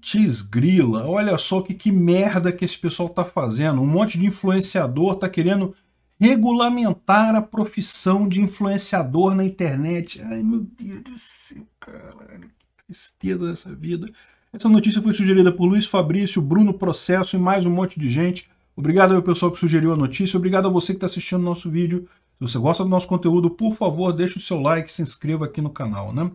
Putz, grila, olha só que, que merda que esse pessoal tá fazendo. Um monte de influenciador tá querendo regulamentar a profissão de influenciador na internet. Ai, meu Deus do céu, caralho, que tristeza dessa vida. Essa notícia foi sugerida por Luiz Fabrício, Bruno Processo e mais um monte de gente. Obrigado ao pessoal que sugeriu a notícia, obrigado a você que está assistindo nosso vídeo. Se você gosta do nosso conteúdo, por favor, deixe o seu like, se inscreva aqui no canal, né?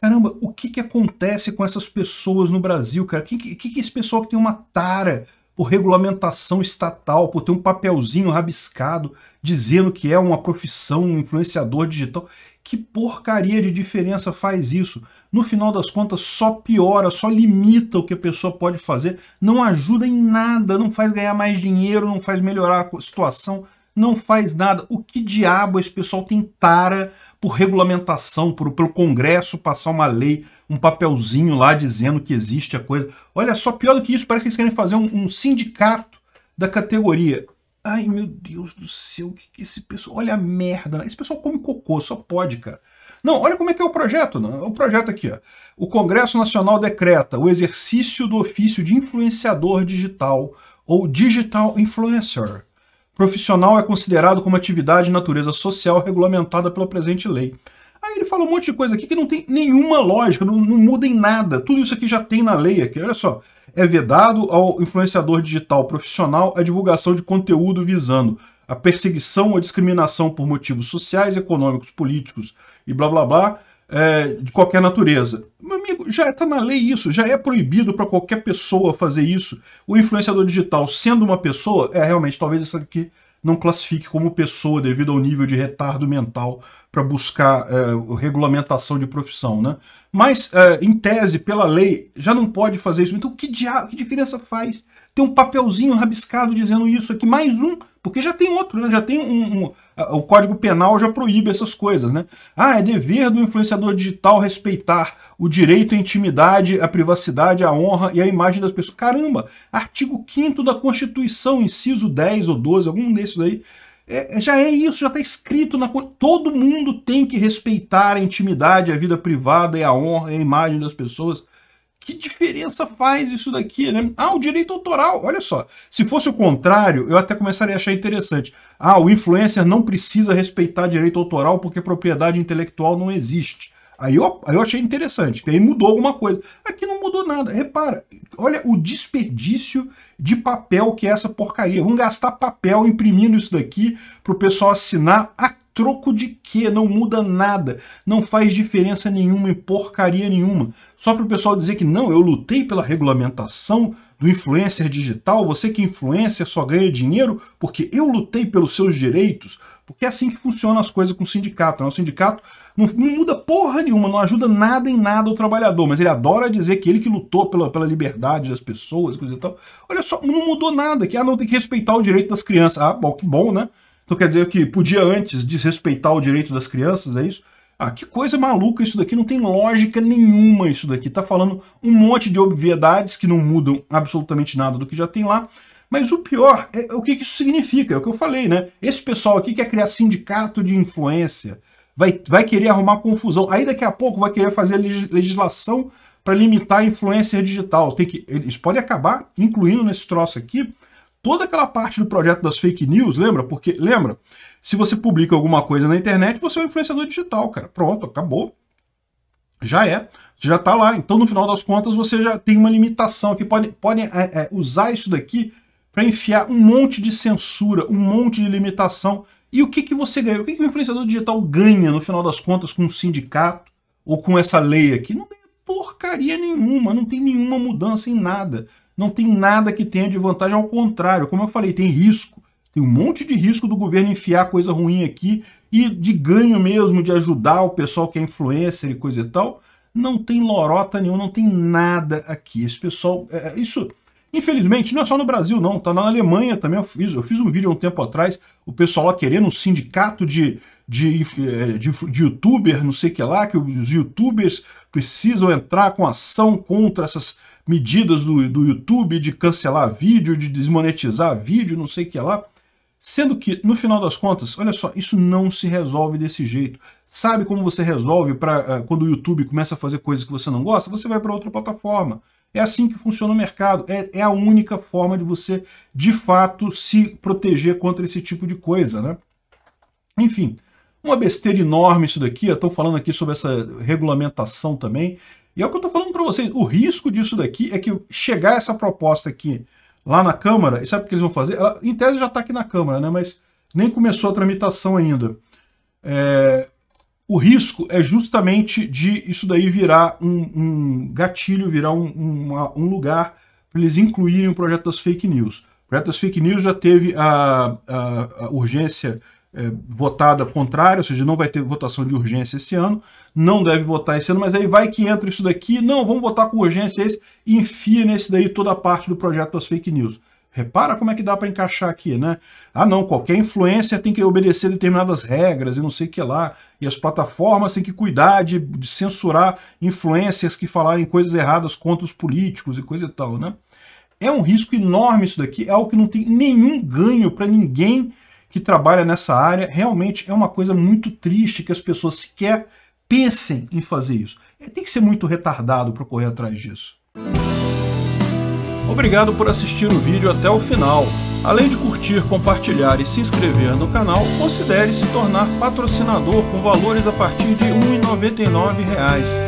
caramba, o que, que acontece com essas pessoas no Brasil, cara? O que, que, que esse pessoal que tem uma tara por regulamentação estatal, por ter um papelzinho rabiscado dizendo que é uma profissão, um influenciador digital? Que porcaria de diferença faz isso? No final das contas, só piora, só limita o que a pessoa pode fazer, não ajuda em nada, não faz ganhar mais dinheiro, não faz melhorar a situação, não faz nada. O que diabo esse pessoal tem tara por regulamentação, por, pelo Congresso passar uma lei, um papelzinho lá dizendo que existe a coisa. Olha só, pior do que isso, parece que eles querem fazer um, um sindicato da categoria. Ai, meu Deus do céu, o que, que esse pessoal. Olha a merda, né? Esse pessoal come cocô, só pode, cara. Não, olha como é que é o projeto. Né? O projeto aqui, ó. O Congresso Nacional decreta o exercício do ofício de influenciador digital ou digital influencer Profissional é considerado como atividade de natureza social regulamentada pela presente lei. Aí ele fala um monte de coisa aqui que não tem nenhuma lógica, não, não muda em nada. Tudo isso aqui já tem na lei aqui, olha só. É vedado ao influenciador digital profissional a divulgação de conteúdo visando a perseguição ou discriminação por motivos sociais, econômicos, políticos e blá blá blá, é, de qualquer natureza. Meu amigo, já está na lei isso, já é proibido para qualquer pessoa fazer isso. O influenciador digital, sendo uma pessoa, é realmente, talvez essa aqui não classifique como pessoa devido ao nível de retardo mental para buscar é, regulamentação de profissão, né? Mas, é, em tese, pela lei, já não pode fazer isso. Então, que, diabo, que diferença faz tem um papelzinho rabiscado dizendo isso aqui, mais um, porque já tem outro, né? já tem um, um, O Código Penal já proíbe essas coisas, né? Ah, é dever do influenciador digital respeitar o direito à intimidade, à privacidade, à honra e à imagem das pessoas. Caramba, artigo 5 da Constituição, inciso 10 ou 12, algum desses aí, é, é, já é isso, já está escrito na todo mundo tem que respeitar a intimidade, a vida privada e a honra e a imagem das pessoas que diferença faz isso daqui, né? Ah, o direito autoral, olha só. Se fosse o contrário, eu até começaria a achar interessante. Ah, o influencer não precisa respeitar direito autoral porque propriedade intelectual não existe. Aí eu, aí eu achei interessante, porque aí mudou alguma coisa. Aqui não mudou nada. Repara, olha o desperdício de papel que é essa porcaria. Vamos gastar papel imprimindo isso daqui para o pessoal assinar aqui troco de quê? Não muda nada, não faz diferença nenhuma e porcaria nenhuma. Só para o pessoal dizer que não, eu lutei pela regulamentação do influencer digital, você que é influencer só ganha dinheiro porque eu lutei pelos seus direitos. Porque é assim que funcionam as coisas com o sindicato. Né? O sindicato não, não, muda porra nenhuma, não ajuda nada em nada o trabalhador, mas ele adora dizer que ele que lutou pela, pela liberdade das pessoas, coisa e tal. Olha só, não mudou nada, que ah, não tem que respeitar o direito das crianças. Ah, bom, que bom, né? Então quer dizer que podia antes desrespeitar o direito das crianças, é isso? Ah, que coisa maluca isso daqui, não tem lógica nenhuma isso daqui. Tá falando um monte de obviedades que não mudam absolutamente nada do que já tem lá. Mas o pior é o que isso significa, é o que eu falei, né? Esse pessoal aqui quer criar sindicato de influência, vai, vai querer arrumar confusão. Aí daqui a pouco vai querer fazer legislação para limitar a influência digital. Tem que, eles podem acabar incluindo nesse troço aqui toda aquela parte do projeto das fake news, lembra? Porque, lembra, se você publica alguma coisa na internet, você é um influenciador digital, cara. Pronto, acabou. Já é, já está lá. Então, no final das contas, você já tem uma limitação que podem pode é, é, usar isso daqui para enfiar um monte de censura, um monte de limitação. E o que, que você ganha? O que, que o influenciador digital ganha, no final das contas, com um sindicato ou com essa lei aqui? Não tem porcaria nenhuma, não tem nenhuma mudança em nada não tem nada que tenha de vantagem, ao contrário, como eu falei, tem risco. Tem um monte de risco do governo enfiar coisa ruim aqui e de ganho mesmo, de ajudar o pessoal que é influencer e coisa e tal. Não tem lorota nenhuma, não tem nada aqui. Esse pessoal, é, é isso, infelizmente, não é só no Brasil não, tá na Alemanha também. Eu fiz, eu fiz um vídeo há um tempo atrás, o pessoal lá querendo um sindicato de, de, é, de, de, youtuber, não sei o que lá, que os youtubers precisam entrar com ação contra essas medidas do, do YouTube de cancelar vídeo, de desmonetizar vídeo, não sei o que lá. Sendo que, no final das contas, olha só, isso não se resolve desse jeito. Sabe como você resolve para eh, quando o YouTube começa a fazer coisas que você não gosta? Você vai para outra plataforma. É assim que funciona o mercado. É, é a única forma de você, de fato, se proteger contra esse tipo de coisa, né? Enfim, uma besteira enorme isso daqui. Eu estou falando aqui sobre essa regulamentação também. E é o que eu estou falando para vocês, o risco disso daqui é que chegar essa proposta aqui lá na Câmara, e sabe o que eles vão fazer? Ela, em tese já está aqui na Câmara, né? mas nem começou a tramitação ainda. É, o risco é justamente de isso daí virar um, um gatilho, virar um, um, um lugar para eles incluírem o projeto das fake news. O projeto das fake news já teve a, a, a urgência é, votada contrária, ou seja, não vai ter votação de urgência esse ano, não deve votar esse ano, mas aí vai que entra isso daqui, não, vamos votar com urgência esse, e enfia nesse daí toda a parte do projeto das fake news. Repara como é que dá para encaixar aqui, né? Ah não, qualquer influência tem que obedecer determinadas regras e não sei o que lá, e as plataformas têm que cuidar de, de censurar influências que falarem coisas erradas contra os políticos e coisa e tal, né? É um risco enorme isso daqui, é algo que não tem nenhum ganho para ninguém que trabalha nessa área, realmente é uma coisa muito triste que as pessoas sequer pensem em fazer isso. É, tem que ser muito retardado para correr atrás disso. Obrigado por assistir o vídeo até o final. Além de curtir, compartilhar e se inscrever no canal, considere se tornar patrocinador com valores a partir de R$ 1,99